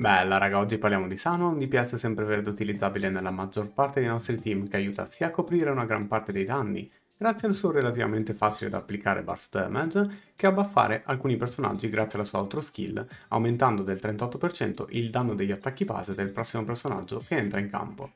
Bella raga, oggi parliamo di Sano, un DPS sempreverde utilizzabile nella maggior parte dei nostri team che aiuta sia a coprire una gran parte dei danni, grazie al suo relativamente facile da applicare burst damage, che a buffare alcuni personaggi grazie alla sua outro skill, aumentando del 38% il danno degli attacchi base del prossimo personaggio che entra in campo.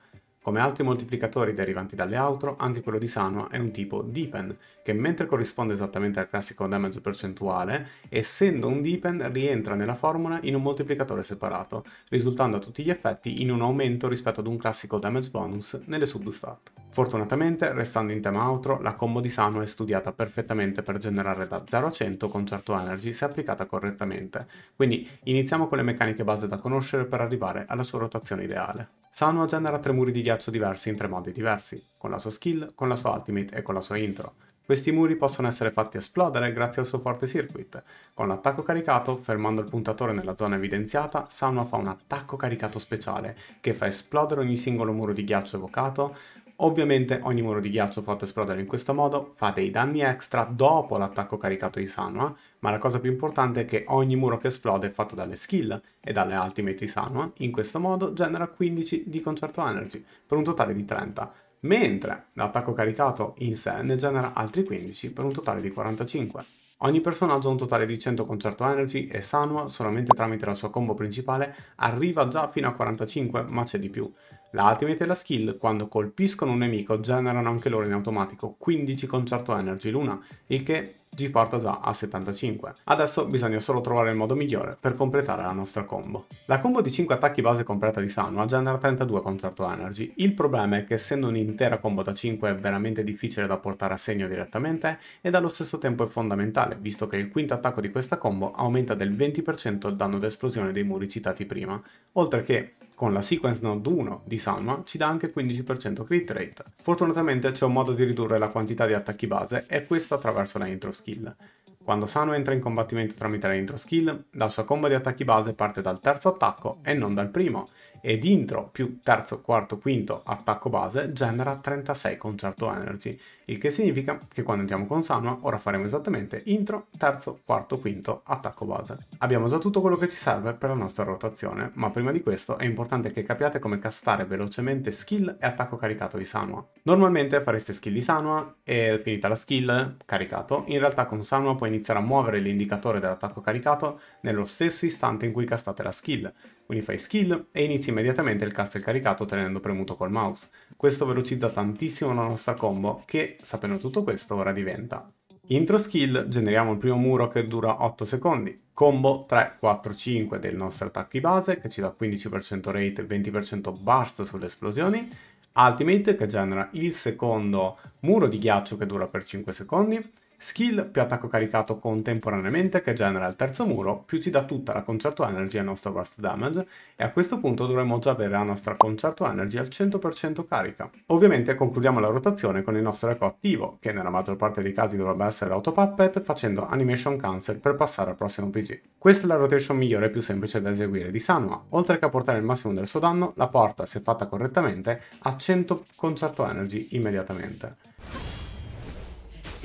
Come altri moltiplicatori derivanti dalle outro, anche quello di Sanoa è un tipo depend, che mentre corrisponde esattamente al classico damage percentuale, essendo un depend rientra nella formula in un moltiplicatore separato, risultando a tutti gli effetti in un aumento rispetto ad un classico damage bonus nelle substat. Fortunatamente, restando in tema outro, la combo di Sanoa è studiata perfettamente per generare da 0 a 100 con certo energy se applicata correttamente, quindi iniziamo con le meccaniche base da conoscere per arrivare alla sua rotazione ideale. Sanua genera tre muri di ghiaccio diversi in tre modi diversi, con la sua skill, con la sua ultimate e con la sua intro. Questi muri possono essere fatti esplodere grazie al suo forte circuit. Con l'attacco caricato, fermando il puntatore nella zona evidenziata, Sanua fa un attacco caricato speciale, che fa esplodere ogni singolo muro di ghiaccio evocato, Ovviamente ogni muro di ghiaccio fatto esplodere in questo modo fa dei danni extra dopo l'attacco caricato di Sanua, ma la cosa più importante è che ogni muro che esplode è fatto dalle skill e dalle ultimate di Sanua, in questo modo genera 15 di concerto energy, per un totale di 30, mentre l'attacco caricato in sé ne genera altri 15 per un totale di 45. Ogni personaggio ha un totale di 100 concerto energy e Sanua, solamente tramite la sua combo principale, arriva già fino a 45, ma c'è di più. La Ultimate e la Skill, quando colpiscono un nemico, generano anche loro in automatico 15 concerto energy l'una, il che ci porta già a 75. Adesso bisogna solo trovare il modo migliore per completare la nostra combo. La combo di 5 attacchi base completa di Sanwa genera 32 concerto energy. Il problema è che essendo un'intera combo da 5 è veramente difficile da portare a segno direttamente ed allo stesso tempo è fondamentale, visto che il quinto attacco di questa combo aumenta del 20% il danno d'esplosione dei muri citati prima, oltre che con la sequence node 1 di Salma ci dà anche 15% crit rate. Fortunatamente c'è un modo di ridurre la quantità di attacchi base e questo attraverso la intro skill. Quando Sanwa entra in combattimento tramite la intro skill, la sua combo di attacchi base parte dal terzo attacco e non dal primo, ed intro più terzo, quarto, quinto attacco base genera 36 concerto energy, il che significa che quando andiamo con Sanwa ora faremo esattamente intro, terzo, quarto, quinto attacco base. Abbiamo già tutto quello che ci serve per la nostra rotazione, ma prima di questo è importante che capiate come castare velocemente skill e attacco caricato di Sanwa. Normalmente fareste skill di Sanwa e finita la skill, caricato, in realtà con Sanwa puoi iniziare a muovere l'indicatore dell'attacco caricato nello stesso istante in cui castate la skill, quindi skill e inizia immediatamente il castel caricato tenendo premuto col mouse. Questo velocizza tantissimo la nostra combo che, sapendo tutto questo, ora diventa. Intro skill, generiamo il primo muro che dura 8 secondi, combo 3, 4, 5 dei nostri attacchi base che ci dà 15% rate e 20% burst sulle esplosioni, Ultimate che genera il secondo muro di ghiaccio che dura per 5 secondi, Skill più attacco caricato contemporaneamente che genera il terzo muro, più ci dà tutta la concerto energy al nostro burst damage e a questo punto dovremmo già avere la nostra concerto energy al 100% carica. Ovviamente concludiamo la rotazione con il nostro eco attivo, che nella maggior parte dei casi dovrebbe essere autopuppet, facendo animation cancel per passare al prossimo PG. Questa è la rotation migliore e più semplice da eseguire di Sanua, oltre che a portare il massimo del suo danno, la porta, se fatta correttamente, a 100 concerto energy immediatamente.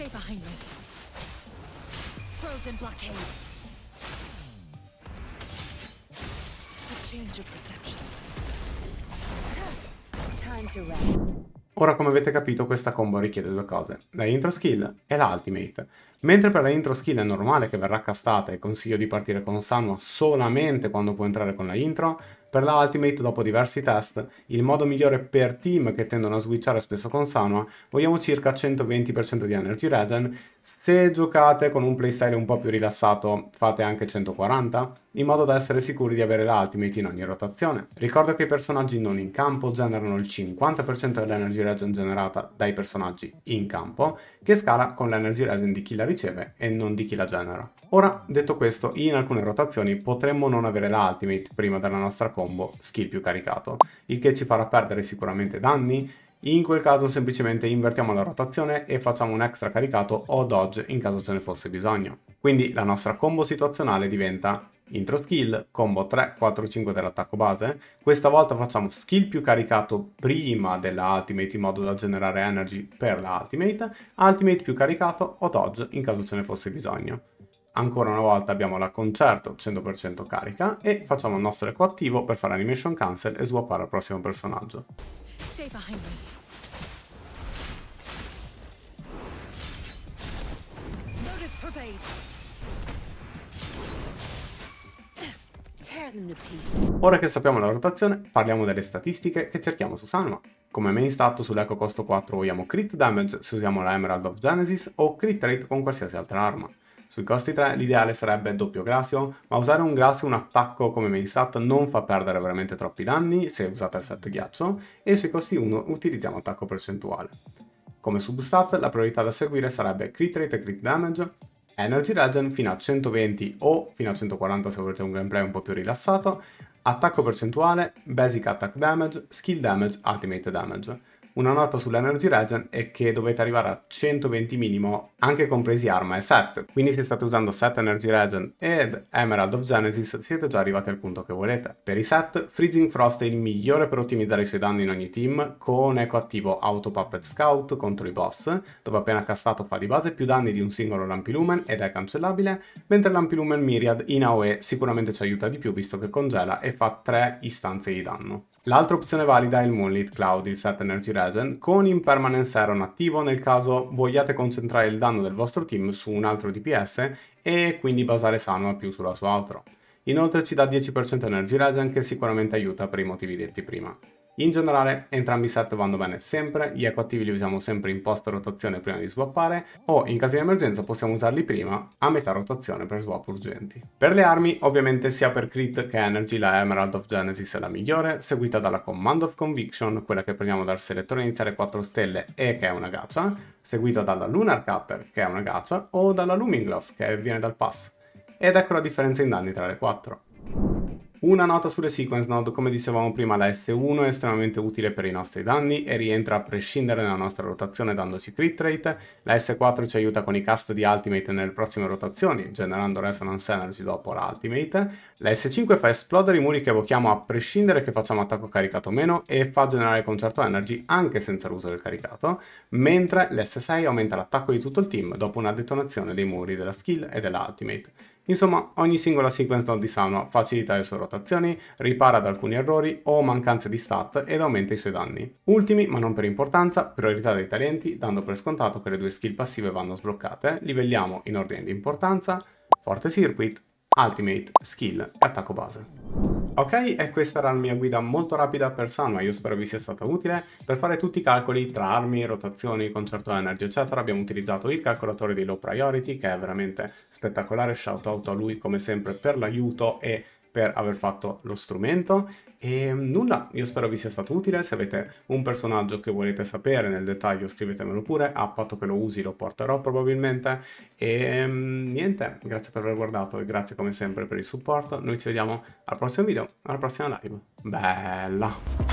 Stay behind me. Frozen blockade. A change of perception. Time to rest. Ora come avete capito questa combo richiede due cose, la intro skill e la ultimate. Mentre per la intro skill è normale che verrà castata e consiglio di partire con Sanwa solamente quando può entrare con la intro, per la Ultimate, dopo diversi test, il modo migliore per team che tendono a switchare spesso con Sanwa, vogliamo circa 120% di energy regen, se giocate con un playstyle un po' più rilassato, fate anche 140, in modo da essere sicuri di avere l'ultimate in ogni rotazione. Ricordo che i personaggi non in campo generano il 50% dell'energy regen generata dai personaggi in campo, che scala con l'energy regen di chi la riceve e non di chi la genera. Ora, detto questo, in alcune rotazioni potremmo non avere l'ultimate prima della nostra combo skill più caricato, il che ci farà perdere sicuramente danni in quel caso semplicemente invertiamo la rotazione e facciamo un extra caricato o dodge in caso ce ne fosse bisogno. Quindi la nostra combo situazionale diventa intro skill, combo 3, 4, 5 dell'attacco base. Questa volta facciamo skill più caricato prima della ultimate in modo da generare energy per la ultimate, ultimate più caricato o dodge in caso ce ne fosse bisogno. Ancora una volta abbiamo la concerto 100% carica e facciamo il nostro eco attivo per fare animation cancel e swappare al prossimo personaggio. Stay behind me. Notice pervade. Ora che sappiamo la rotazione, parliamo delle statistiche che cerchiamo su Sanma. Come main stat sull'eco costo 4 vogliamo crit damage se usiamo la Emerald of Genesis o crit rate con qualsiasi altra arma. Sui costi 3 l'ideale sarebbe doppio Gracio, ma usare un Gracio un attacco come Melisat non fa perdere veramente troppi danni se usate il set ghiaccio, e sui costi 1 utilizziamo attacco percentuale. Come substat la priorità da seguire sarebbe crit rate e crit damage, energy regen fino a 120 o fino a 140 se volete un gameplay un po' più rilassato, attacco percentuale, basic attack damage, skill damage, ultimate damage. Una nota sull'Energy Regen è che dovete arrivare a 120 minimo anche compresi arma e set, quindi se state usando set Energy Regen ed Emerald of Genesis siete già arrivati al punto che volete. Per i set, Freezing Frost è il migliore per ottimizzare i suoi danni in ogni team con eco attivo Auto Puppet Scout contro i boss, dove appena castato fa di base più danni di un singolo Lampilumen ed è cancellabile, mentre Lampilumen Myriad in AOE sicuramente ci aiuta di più visto che congela e fa 3 istanze di danno. L'altra opzione valida è il Moonlit Cloud, il Set Energy Regen, con Impermanence Aeron attivo nel caso vogliate concentrare il danno del vostro team su un altro DPS e quindi basare Sanwa più sulla sua outro. Inoltre ci dà 10% Energy Regen che sicuramente aiuta per i motivi detti prima. In generale entrambi i set vanno bene sempre, gli ecoattivi li usiamo sempre in post rotazione prima di swappare o in caso di emergenza possiamo usarli prima a metà rotazione per swap urgenti. Per le armi ovviamente sia per crit che energy la Emerald of Genesis è la migliore, seguita dalla Command of Conviction, quella che prendiamo dal selettore iniziale 4 stelle e che è una gaccia, seguita dalla Lunar Capper che è una gaccia o dalla Looming Gloss che viene dal pass. Ed ecco la differenza in danni tra le quattro. Una nota sulle sequence node, come dicevamo prima la s 1 è estremamente utile per i nostri danni e rientra a prescindere dalla nostra rotazione dandoci crit rate, la S4 ci aiuta con i cast di Ultimate nelle prossime rotazioni, generando Resonance Energy dopo l'Ultimate, la S5 fa esplodere i muri che evochiamo a prescindere che facciamo attacco caricato o meno e fa generare concerto energy anche senza l'uso del caricato, mentre l'S6 aumenta l'attacco di tutto il team dopo una detonazione dei muri della skill e della Ultimate. Insomma, ogni singola sequence node di Sauna facilita le sue rotazioni, ripara ad alcuni errori o mancanze di stat ed aumenta i suoi danni. Ultimi, ma non per importanza, priorità dei talenti, dando per scontato che le due skill passive vanno sbloccate, livelliamo in ordine di importanza, Forte Circuit, Ultimate, Skill e Attacco Base. Ok, e questa era la mia guida molto rapida per Sunway, io spero vi sia stata utile. Per fare tutti i calcoli tra armi, rotazioni, concerto energy eccetera abbiamo utilizzato il calcolatore di low priority che è veramente spettacolare, shout out a lui come sempre per l'aiuto e per aver fatto lo strumento e mm, nulla, io spero vi sia stato utile, se avete un personaggio che volete sapere nel dettaglio scrivetemelo pure, a patto che lo usi lo porterò probabilmente e mm, niente, grazie per aver guardato e grazie come sempre per il supporto, noi ci vediamo al prossimo video, alla prossima live, bella!